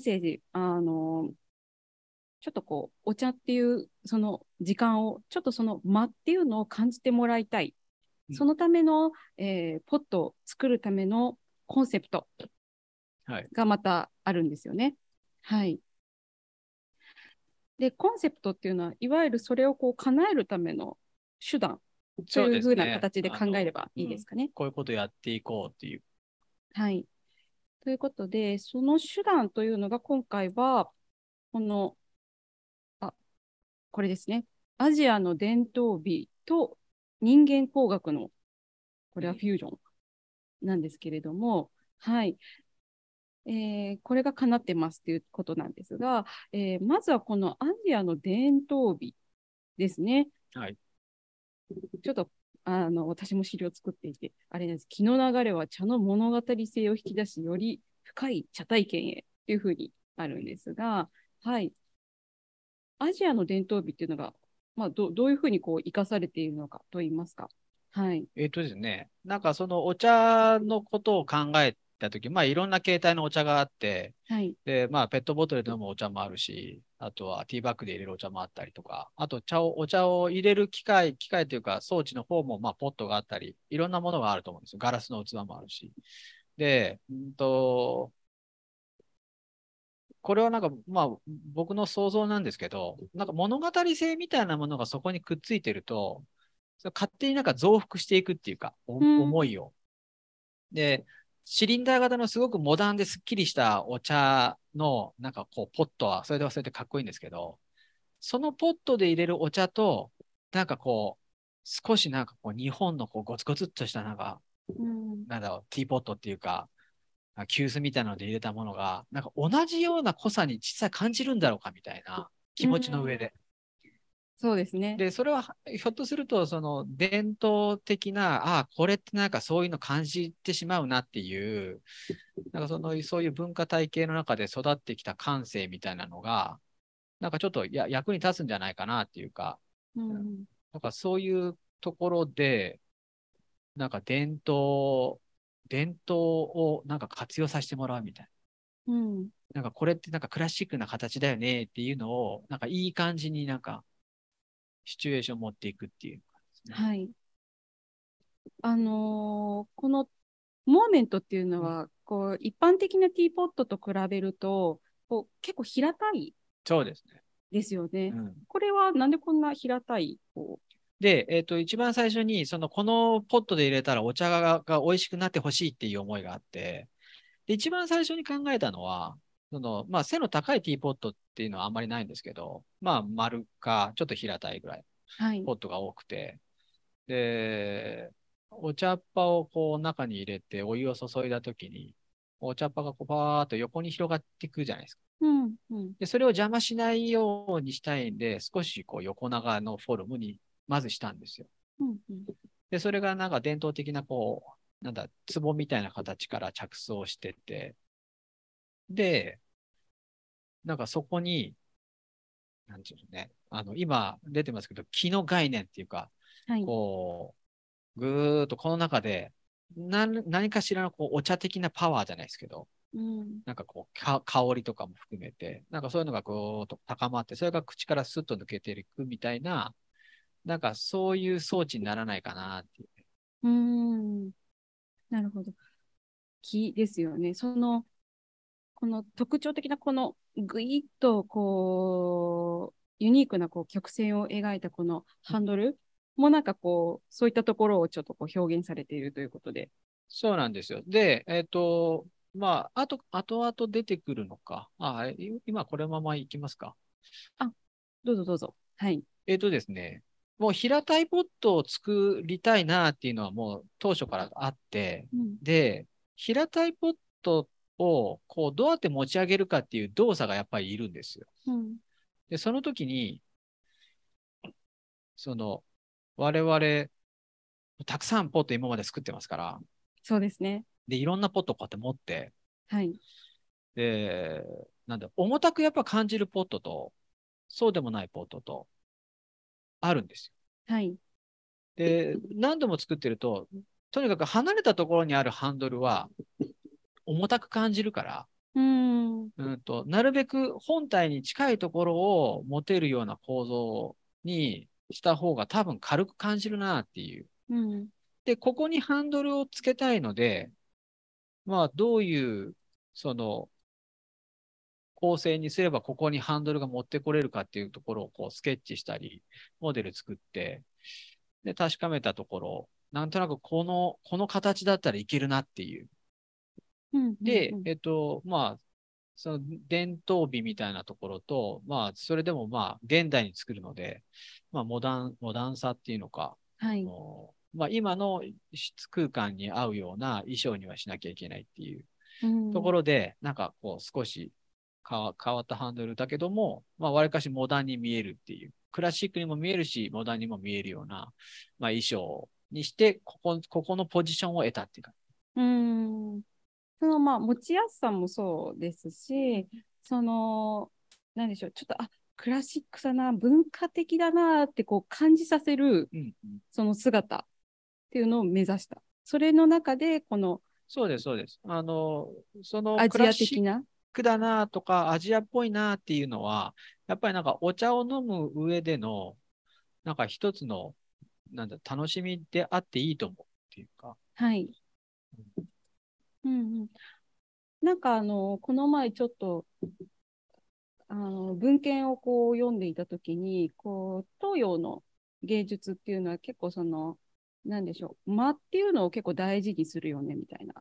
セージ、あの、ちょっとこう、お茶っていう、その時間を、ちょっとその間っていうのを感じてもらいたい。そのための、えー、ポットを作るためのコンセプトがまたあるんですよね。はい、はいで、コンセプトっていうのは、いわゆるそれをこう叶えるための手段というふうな形で考えればいいですかね。ねうん、こういうことやっていこうっていう。はい。ということで、その手段というのが今回は、この、あ、これですね。アジアの伝統美と人間工学の、これはフュージョンなんですけれども、はい。えー、これがかなってますということなんですが、えー、まずはこのアジアの伝統美ですね。はい。ちょっとあの私も資料を作っていて、あれです、気の流れは茶の物語性を引き出し、より深い茶体験へというふうにあるんですが、はい、アジアの伝統美っていうのが、まあ、どどういうふうにこう生かされているのかといいますか。はい、えっ、とですね、なんかそのお茶のことを考えた時、まあ、いろんな形態のお茶があって、はい、で、まあ、ペットボトルで飲むお茶もあるし、あとはティーバッグで入れるお茶もあったりとか、あと茶を、お茶を入れる機械、機械というか装置の方も、まあ、ポットがあったり、いろんなものがあると思うんですよ。ガラスの器もあるし。で、うんと、これはなんか、まあ、僕の想像なんですけど、なんか物語性みたいなものがそこにくっついてると、勝手になんか増幅していくっていうか、思いを。で、シリンダー型のすごくモダンですっきりしたお茶の、なんかこう、ポットは、それではそれでかっこいいんですけど、そのポットで入れるお茶と、なんかこう、少しなんかこう、日本のこうゴツゴツっとしたなんか、うん、なんだろう、ティーポットっていうか、急須みたいなので入れたものが、なんか同じような濃さに実際感じるんだろうかみたいな気持ちの上で。そうですね。で、それはひょっとすると、その伝統的な、ああ、これってなんかそういうの感じてしまうなっていう、なんかそのそういう文化体系の中で育ってきた感性みたいなのが、なんかちょっとや役に立つんじゃないかなっていうか、うん、なんかそういうところで、なんか伝統、伝統をなんか活用させてもらうみたいな。うん、なんかこれってなんかクラシックな形だよねっていうのを、なんかいい感じになんかシチュエーションを持っていくっていう感じ、ですね、はい。あのー、このモーメントっていうのは、こう一般的なティーポットと比べるとこう結構平たいそうですね。ですよね。これはなんでこんな平たいこうで、えっ、ー、と、一番最初に、その、このポットで入れたらお茶がが美味しくなってほしいっていう思いがあって、で、一番最初に考えたのは、その、まあ、背の高いティーポットっていうのはあんまりないんですけど、まあ、丸か、ちょっと平たいぐらい、ポットが多くて、はい、で、お茶っ葉をこう中に入れてお湯を注いだときに、お茶っ葉がこうパーっと横に広がっていくじゃないですか。うんうん、でそれを邪魔しないようにしたいんで、少しこう横長のフォルムにまずしたんですよ。うんうん、で、それがなんか伝統的なこう、なんだ、壺みたいな形から着想してて、で、なんかそこに、なんていうのね、あの、今出てますけど、気の概念っていうか、はい、こう、ぐーっとこの中で、何何かしらのこうお茶的なパワーじゃないですけど、うん、なんかこうか、香りとかも含めて、なんかそういうのがぐっと高まって、それが口からスッと抜けていくみたいな、なんかそういう装置にならないかなっていう。うん。なるほど。気ですよね。その、この特徴的なこのグイッとこうユニークなこう曲線を描いたこのハンドルもなんかこうそういったところをちょっとこう表現されているということで。そうなんですよ。で、えっ、ー、と、まあ、あと、後々出てくるのか。あ、今これままいきますか。あ、どうぞどうぞ。はい。えっ、ー、とですね、もう平たいポットを作りたいなっていうのはもう当初からあって、うん、で、平たいポットっをこうどうやって持ち上げるかっていう動作がやっぱりいるんですよ。うん、で、その時に、その、我々、たくさんポット今まで作ってますから。そうですね。で、いろんなポットをこうやって持って。はい。で、なんだ、重たくやっぱ感じるポットと、そうでもないポットと、あるんですよ。はい。で、何度も作ってると、とにかく離れたところにあるハンドルは、重たく感じるから、うんうんと、なるべく本体に近いところを持てるような構造にした方が多分軽く感じるなっていう。うん、で、ここにハンドルをつけたいので、まあ、どういう、その、構成にすればここにハンドルが持ってこれるかっていうところをこうスケッチしたり、モデル作って、で、確かめたところ、なんとなくこの、この形だったらいけるなっていう。で、えっと、まあ、その伝統美みたいなところと、まあ、それでもまあ、現代に作るので、まあ、モダン、モダンさっていうのか、はい、まあ、今の質空間に合うような衣装にはしなきゃいけないっていうところで、うん、なんかこう、少し変わったハンドルだけども、まあ、わりかしモダンに見えるっていう、クラシックにも見えるし、モダンにも見えるような、まあ、衣装にして、ここ、ここのポジションを得たっていうか。うん。そのまあ持ちやすさもそうですし、その、なんでしょう、ちょっと、あクラシックだな、文化的だなってこう感じさせる、その姿っていうのを目指した。それの中で、この、そうです、そうです。あの、そのアジア的な。ッだなとか、アジアっぽいなっていうのは、やっぱりなんかお茶を飲む上での、なんか一つの、なんだ、楽しみであっていいと思うっていうか。はい。うんうん、なんかあのこの前ちょっとあの文献をこう読んでいた時にこう東洋の芸術っていうのは結構その何でしょう間っていうのを結構大事にするよねみたいな。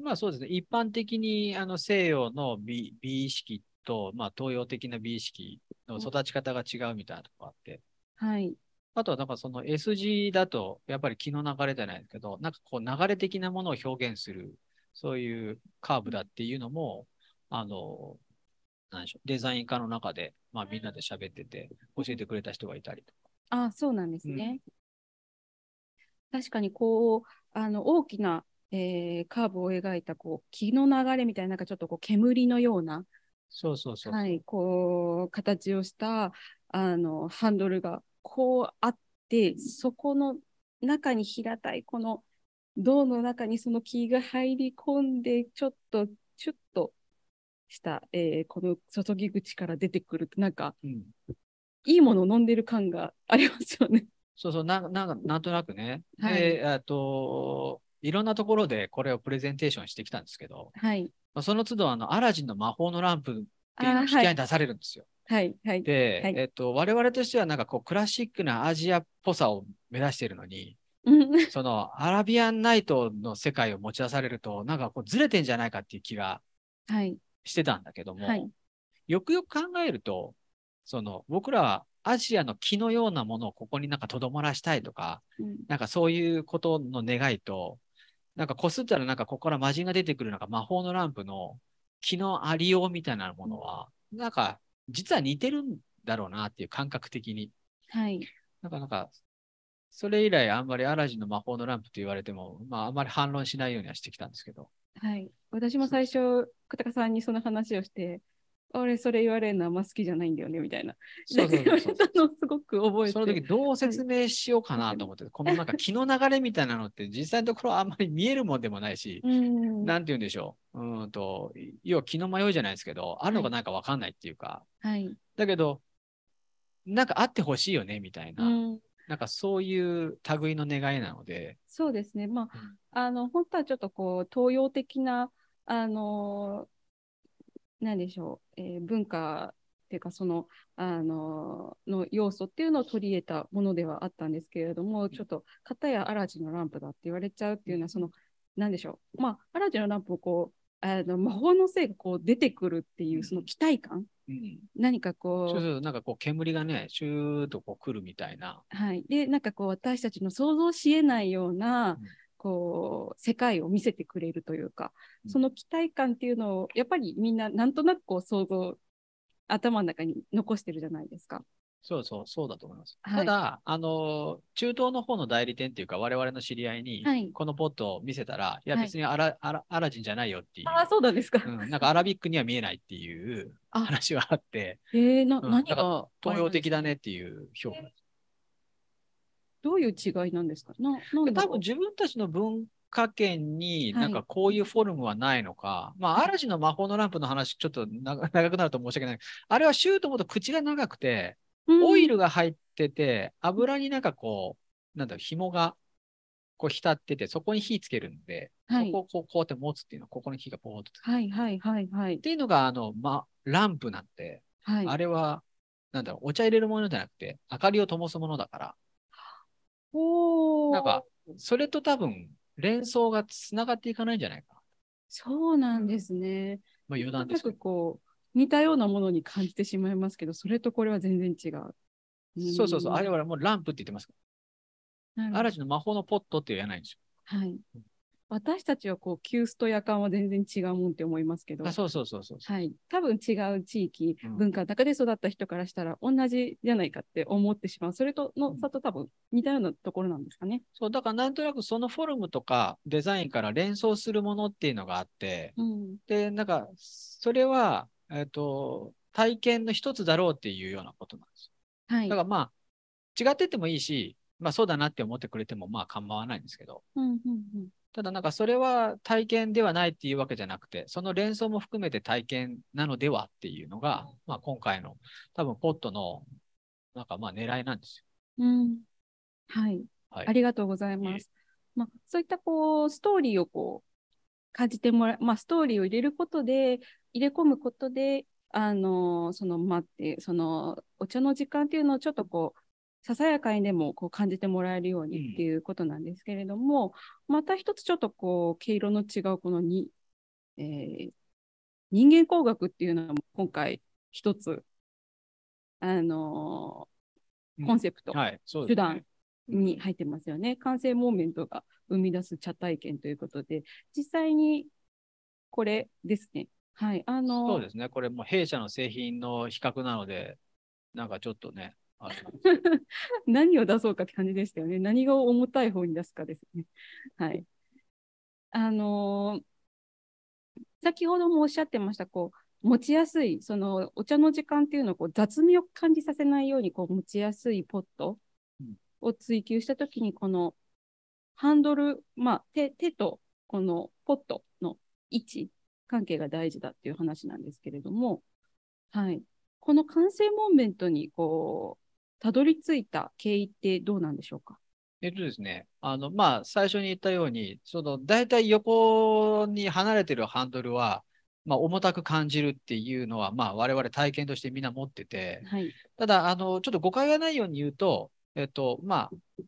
まあそうですね一般的にあの西洋の美美意識と、まあ、東洋的な美意識の育ち方が違うみたいなとこあって。はい、あとは、なんかその S 字だと、やっぱり気の流れじゃないですけど、なんかこう流れ的なものを表現する、そういうカーブだっていうのも、あの、なんでしょう、デザイン科の中で、まあみんなで喋ってて、教えてくれた人がいたりとか。あそうなんですね。うん、確かにこう、あの、大きな、えー、カーブを描いた、こう、気の流れみたいな、なんかちょっとこう、煙のような、そうそうそう。はい、こう、形をした、あの、ハンドルがこうあってそこの中に平たいこの銅の中にその木が入り込んでちょっとチュッとした、えー、この注ぎ口から出てくるなんか、うん、いいもの飲んでる感がありますよね。そうそう、なななんとなくね。はい、で、あと、いろんなところでこれをプレゼンテーションしてきたんですけど、はい、まあ、その都度あの、アラジンの魔法のランプっていうのを引き合いに出されるんですよ。はいはい。で、はい、えと、我々としてはなんかこうクラシックなアジアっぽさを目指しているのに、そのアラビアンナイトの世界を持ち出されると、なんかこうずれてんじゃないかっていう気がしてたんだけども、はい、よくよく考えると、その僕らはアジアの木のようなものをここになんかとどまらしたいとか、うん、なんかそういうことの願いと、なんかこすったらなんかここから魔人が出てくるなんか魔法のランプの木のありようみたいなものは、うん、なんか実は似てるんだろうなっていう感覚的に。はい。なかなか、それ以来あんまりアラジンの魔法のランプと言われても、まああんまり反論しないようにはしてきたんですけど。はい。私も最初、久高さんにその話をして、俺それ言われるのあんま好きじゃないんだよねみたいな。そうそうそうそう のすごく覚えてその時どう説明しようかなと思って、はい、このなんか気の流れみたいなのって実際のところあんまり見えるもんでもないし、なんて言うんでしょう。うんと、要は気の迷いじゃないですけど、あるのかなんかわかんないっていうか。はい。だけど、なんかあってほしいよねみたいな。うんなんかそういう類の願いなので。そうですね。まあ、うん、あの、本当はちょっとこう、東洋的な、あのー何でしょう、えー、文化っていうかその、あのの要素っていうのを取り入れたものではあったんですけれども、ちょっと、片やアラジンのランプだって言われちゃうっていうのは、その、何でしょう、まあ、アラジンのランプをこう、あの魔法のせいがこう出てくるっていうその期待感、うん、何かこうそうなんかこう煙がねシューッとこう来るみたいなはいでなんかこう私たちの想像しえないような、こう世界を見せてくれるというか、その期待感っていうのをやっぱりみんななんとなくこう想像頭の中に残してるじゃないですか。そうそう、そうだと思います。はい、ただ、あの、中東の方の代理店っていうか、我々の知り合いに、このポットを見せたら、はい、いや、別にアラ,、アラジンじゃないよっていう。ああ、そうなんですか、うん、なんかアラビックには見えないっていう話はあって、えーな、うん、何が東洋的だねっていう評価。えーどういう違いなんですかななん多分自分たちの文化圏になんかこういうフォルムはないのか、はい、まあ、嵐の魔法のランプの話、ちょっと 長くなると申し訳ない。あれはシュートもと口が長くて、オイルが入ってて、油になんかこう、なんだろう、紐がこう浸ってて、そこに火つけるんで、はい、そこをこうこうやって持つっていうのは、ここに火がポーンとつく。はいはいはいはい。っていうのが、あの、ま、ランプなんで、はい、あれは、なんだろう、お茶入れるものじゃなくて、明かりを灯すものだから、おなんか、それと多分、連想がつながっていかないんじゃないかな。そうなんですね。まあ余談ですけど。こう、似たようなものに感じてしまいますけど、それとこれは全然違う。うそうそうそう。あれはもうランプって言ってますから。嵐の魔法のポットって言わないんですよ。はい。私たちはこう、急須と夜間は全然違うもんって思いますけど、あそうそうそうそうはい、多分違う地域、うん文化の中で育った人からしたら同じじゃないかって思ってしまう。それとの差と多分似たようなところなんですかね。そうだからなんとなくそのフォルムとかデザインから連想するものっていうのがあって、うん、でなんかそれは、えーと、体験の一つだろうっていうようなことなんです。はい、だからまあ違っててもいいしまあそうだなって思ってくれてもまあ構わないんですけど、うんうんうん、ただなんかそれは体験ではないっていうわけじゃなくて、その連想も含めて体験なのではっていうのが、まあ今回の多分ポットのなんかまあ狙いなんですよ。うん。はい。はい、ありがとうございます。まあ、そういったこうストーリーをこう感じてもらう、まあ、ストーリーを入れることで入れ込むことであのその待ってそのお茶の時間っていうのをちょっとこうささやかにでもこう感じてもらえるようにっていうことなんですけれども、うん、また一つちょっとこう毛色の違うこのに、えー、人間工学っていうのも今回一つあのー、コンセプト、うんはいね、手段に入ってますよね。完成モーメントが生み出す茶体験ということで、実際にこれですね。はい。あのー、そうですね。これも弊社の製品の比較なので、なんかちょっとね、何を出そうかって感じでしたよね。何を重たい方に出すかですね。はい。あのー、先ほどもおっしゃってました、こう、持ちやすい、そのお茶の時間っていうのをこう雑味を感じさせないようにこう持ちやすいポットを追求したときに、このハンドル、まあ手、手とこのポットの位置関係が大事だっていう話なんですけれども、はい。この完成モーメントにこたどり着いた経緯ってどうなんでしょうかえっとですね、あの、まあ、最初に言ったように、その、大体横に離れてるハンドルは、まあ、重たく感じるっていうのは、まあ、我々体験としてみんな持ってて、はい、ただ、あの、ちょっと誤解がないように言うと、えっと、まあ、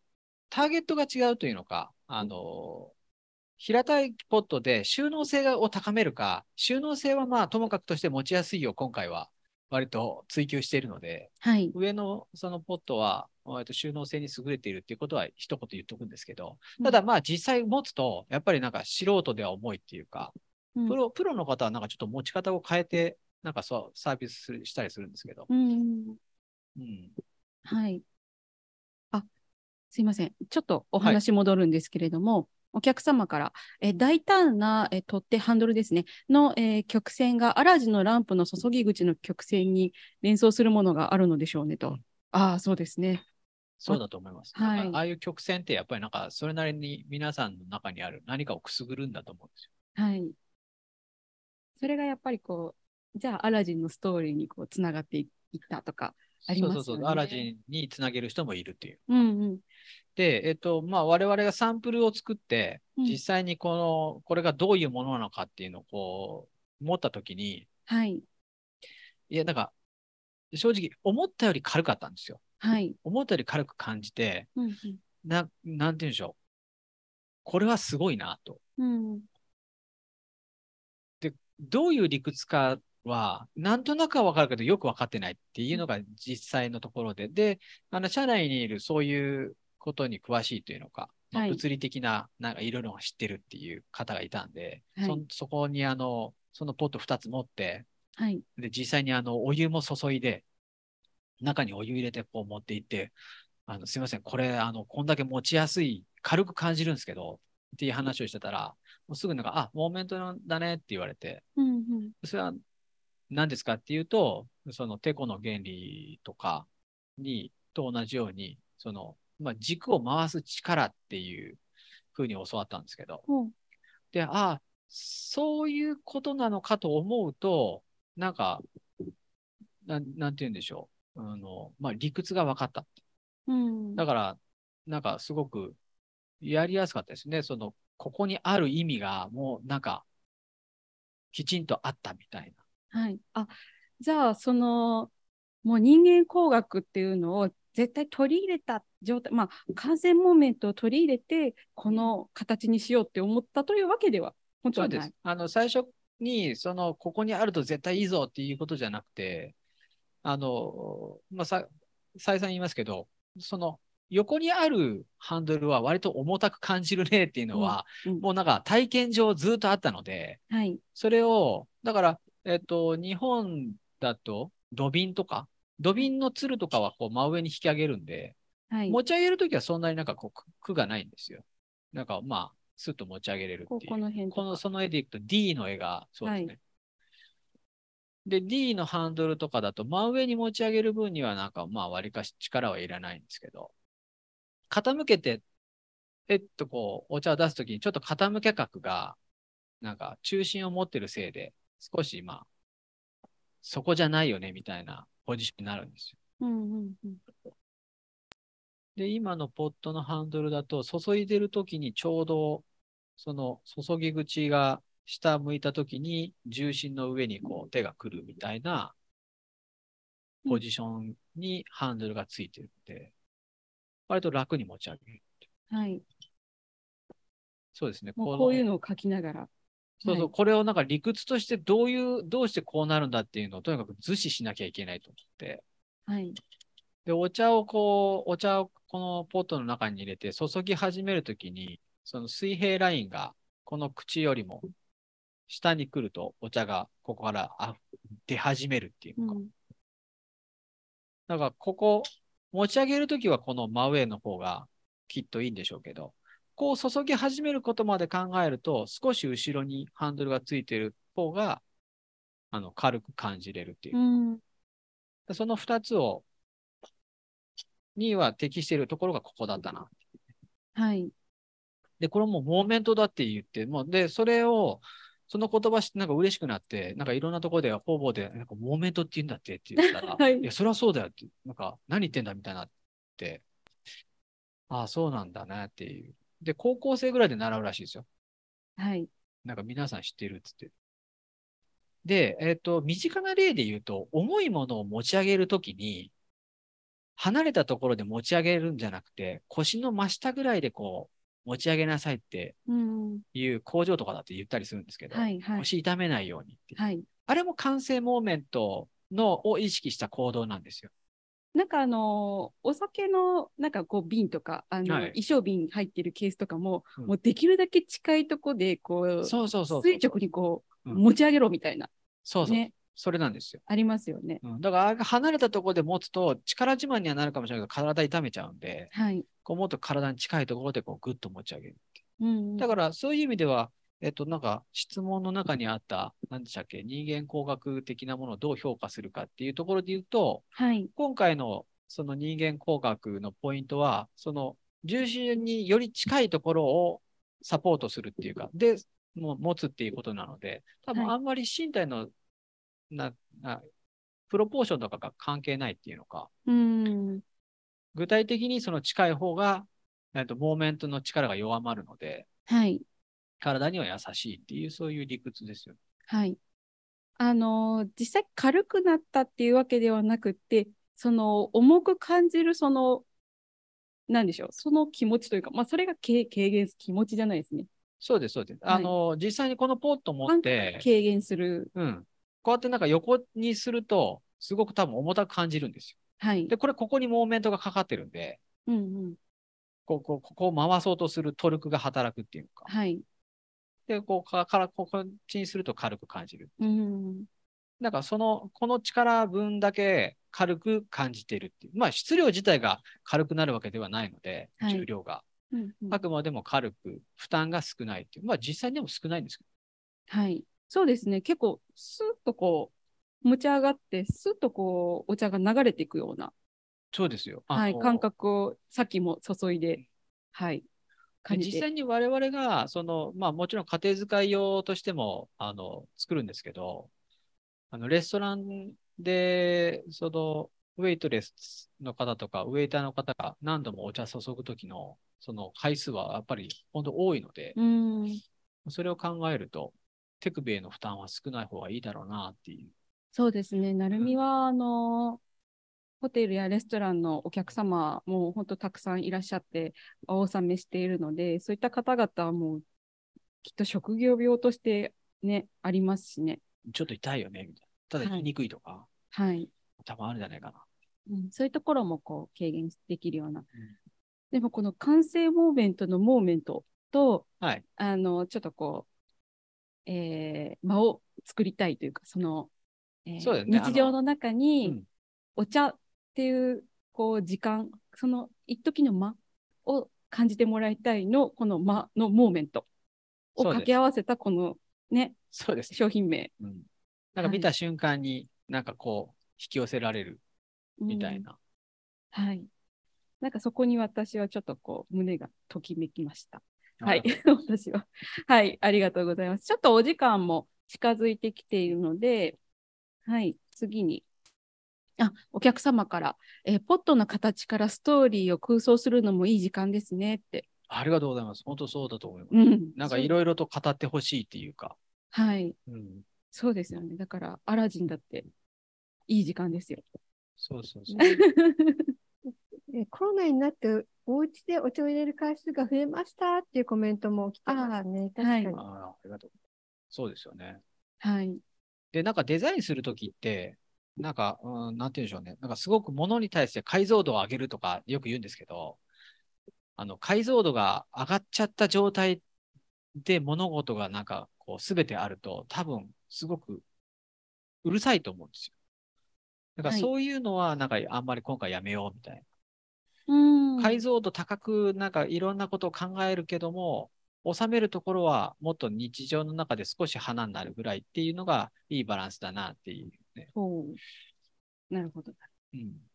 ターゲットが違うというのか、あの、平たいポットで収納性を高めるか、収納性はまあ、ともかくとして持ちやすいよ、今回は。割と追求しているので、はい、上のそのポットは、割と収納性に優れているっていうことは一言言っとくんですけど、ただまあ実際持つと、やっぱりなんか素人では重いっていうか、プロプロの方はなんかちょっと持ち方を変えて、なんかそうサービスしたりするんですけど。うん、うん、はい。あ、すいません。ちょっとお話戻るんですけれども、はいお客様から、え大胆な、え取っ手ハンドルですね、の、え曲線がアラジのランプの注ぎ口の曲線に連想するものがあるのでしょうねと。うん、ああ、そうですね。そうだと思います。はい、ああいう曲線ってやっぱりなんかそれなりに皆さんの中にある何かをくすぐるんだと思うんですよ。はい。それがやっぱりこう、じゃあアラジンのストーリーにこうつながっていったとかありますよね。そうそうそう、アラジンにつなげる人もいるっていう。うんうん。、えっと、まあ、我々がサンプルを作って、実際にこの、これがどういうものなのかっていうのをこう、思ったときに、はい。いや、なんか、正直、思ったより軽かったんですよ。はい。思ったより軽く感じて、うん、な、なんて言うんでしょう。これはすごいな、と。うん。で、どういう理屈かは、なんとなくはわかるけど、よく分かってないっていうのが実際のところで、で、あの、社内にいるそういうことに詳しいというのか、まあ、物理的な、なんかいろいろ知ってるっていう方がいたんで、はい、そそこにあの、そのポット2つ持って、はい、で、実際にあの、お湯も注いで、中にお湯入れてこう持っていって、あのすいません、これ、あの、こんだけ持ちやすい、軽く感じるんですけど、っていう話をしてたら、もうすぐなんか、あ、モーメントだねって言われて、うんうん、それは何ですかっていうと、その、テコの原理とかに、と同じように、その、まあ、軸を回す力っていうふうに教わったんですけど、うん、で、ああ、そういうことなのかと思うと、なんか、ななんて言うんでしょう。あの、まあ、理屈が分かった。うん、だから、なんかすごくやりやすかったですね。その、ここにある意味がもうなんか、きちんとあったみたいな。はい。あ、じゃあ、その、もう人間工学っていうのを絶対取り入れた状態、まあ、感染モーメントを取り入れて、この形にしようって思ったというわけでは、本当はない。あの最初に、その、ここにあると絶対いいぞっていうことじゃなくて、あの、まあ、さ、再三言いますけど、その、横にあるハンドルは割と重たく感じるねっていうのは、うんうん、もうなんか体験上ずっとあったので、はい、それを、だから、えっと、日本だと土瓶とか、土瓶のつるとかはこう真上に引き上げるんで、はい、持ち上げるときはそんなになんかこう苦がないんですよ。なんかまあ、スッと持ち上げれるっていう。この辺このその絵でいくと D の絵が、そうですね。はいで、D のハンドルとかだと、真上に持ち上げる分には、なんか、まあ、わりかし力はいらないんですけど、傾けて、えっと、こう、お茶を出すときに、ちょっと傾け角が、なんか、中心を持ってるせいで、少し、まあ、そこじゃないよね、みたいなポジションになるんですよ。うんうんうん、で、今のポットのハンドルだと、注いでるときにちょうど、その注ぎ口が下向いたときに重心の上にこう手が来るみたいなポジションにハンドルがついてるので、割と楽に持ち上げる。はい。そうですね。こういうのを書きながら。そうそう、はい、これをなんか理屈としてどういう、どうしてこうなるんだっていうのをとにかく図示しなきゃいけないと思って。はい。で、お茶をこう、お茶をこのポットの中に入れて注ぎ始めるときに、その水平ラインがこの口よりも下に来るとお茶がここから出始めるっていうか。うん、だからここ持ち上げるときはこの真上の方がきっといいんでしょうけど、こう注ぎ始めることまで考えると、少し後ろにハンドルがついてる方が、あの、軽く感じれるっていう。うん、その2つを、には適しているところがここだったな。はい。で、これもモーメントだって言って、もう、で、それを、その言葉して、なんか嬉しくなって、なんかいろんなところで方々で、なんかモーメントって言うんだってって言ったら、はい、いや、それはそうだよって、なんか何言ってんだみたいなって、ああ、そうなんだなっていう。で、高校生ぐらいで習うらしいですよ。はい。なんか皆さん知ってるっつって。で、えっ、ー、と、身近な例で言うと、重いものを持ち上げるときに、離れたところで持ち上げるんじゃなくて、腰の真下ぐらいでこう、持ち上げなさいっていう工場とかだって言ったりするんですけど、うんはいはい、腰痛めないようにって、はい。あれも完成モーメントのを意識した行動なんですよ。なんかあのお酒のなんかこう瓶とかあの、はい衣装瓶入ってるケースとかも、うんもうできるだけ近いとこでこうそうそうそう垂直にこう、持ち上げろみたいなそうそう。ねそれなんですよ。ありますよね。うんだから離れたところで持つと力自慢にはなるかもしれないけど体痛めちゃうんではい。こうもっと体に近いところでこうグッと持ち上げる。うんうん、だからそういう意味ではえっと、なんか質問の中にあった、何でしたっけ、人間工学的なものをどう評価するかっていうところで言うと、はい、今回のその人間工学のポイントは、その重心により近いところをサポートするっていうか、で、も持つっていうことなので、多分あんまり身体の、はい、なプロポーションとかが関係ないっていうのか、うん具体的にその近い方が、えっと、モーメントの力が弱まるので、はい、体には優しいっていう、そういう理屈ですよ。はい。あの、実際軽くなったっていうわけではなくて、その重く感じる、その、なんでしょう、その気持ちというか、まあ、それが軽軽減す気持ちじゃないですね。そうです、そうです。はい、あの、実際にこのポッと持って、軽減する。うん。こうやってなんか横にすると、すごく多分重たく感じるんですよ。はい。で、これ、ここにモーメントがかかってるんで、うんうん。ここここを回そうとするトルクが働くっていうか。はい。で、こうか、から、こっちにすると軽く感じる。うん。だからその、この力分だけ軽く感じてるっていう。まあ、質量自体が軽くなるわけではないので、はい、重量が。うんうん、あくまでも軽く、負担が少ないっていう。まあ、実際でも少ないんですけど。はい。そうですね。結構、スッとこう、持ち上がって、スッとこう、お茶が流れていくような。そうですよ。はい。感覚を、さっきも注いで、はい。実際に我々が、その、まあもちろん家庭使い用としても、あの、作るんですけど、あの、レストランで、その、ウェイトレスの方とか、ウェイターの方が何度もお茶注ぐ時の、その回数はやっぱり本当多いので、それを考えると、手首への負担は少ない方がいいだろうなっていう。そうですね。なるみは、うん、ホテルやレストランのお客様も本当たくさんいらっしゃって、お納めしているので、そういった方々はもう、きっと職業病としてね、ありますしね。ちょっと痛いよね、みたいな。ただ、行きにくいとか、はい。多んあるんじゃないかな。うん、そういうところもこう軽減できるような。うん、でも、この完成モーメントのモーメントと、はい、あの、ちょっとこう、えー、間を作りたいというか、その、えー、ね、日常の中に、お茶っていうこう時間その一時の間を感じてもらいたいのこの間のモーメントを掛け合わせたこのねそうです商品名、うん、なんか見た瞬間になんかこう引き寄せられるみたいな、うん、はいなんかそこに私はちょっとこう胸がときめきました。はい、私は。はい、ありがとうございます。ちょっとお時間も近づいてきているので、はい、次にあお客様から、えー、ポットの形からストーリーを空想するのもいい時間ですねって。ありがとうございます。本当そうだと思います。うん、なんかいろいろと語ってほしいっていうか。はい、うん。そうですよね。だから、アラジンだっていい時間ですよ。そうそうそう。コロナになってお家でお茶を入れる回数が増えましたっていうコメントも来てますね。確かに、はい、あありがとう。そうですよね。はい。で、なんかデザインするときって、なんか、うん、なんて言うんでしょうね。なんかすごくものに対して解像度を上げるとかよく言うんですけど、あの、解像度が上がっちゃった状態で物事がなんかこう全てあると多分すごくうるさいと思うんですよ。だからそういうのはなんかあんまり今回やめようみたいな。はい、解像度高くなんかいろんなことを考えるけども、収めるところはもっと日常の中で少し花になるぐらいっていうのがいいバランスだなっていうそうなるほど。うん